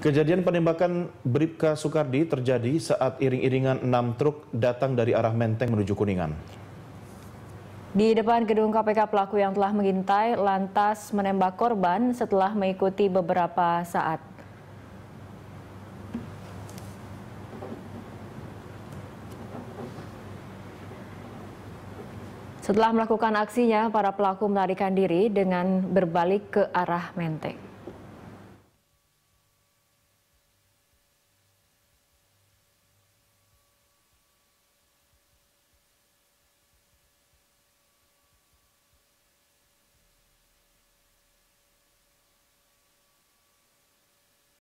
Kejadian penembakan Bribka Soekardi terjadi saat iring-iringan enam truk datang dari arah Menteng menuju Kuningan. Di depan gedung KPK pelaku yang telah mengintai lantas menembak korban setelah mengikuti beberapa saat. Setelah melakukan aksinya, para pelaku melarikan diri dengan berbalik ke arah Menteng.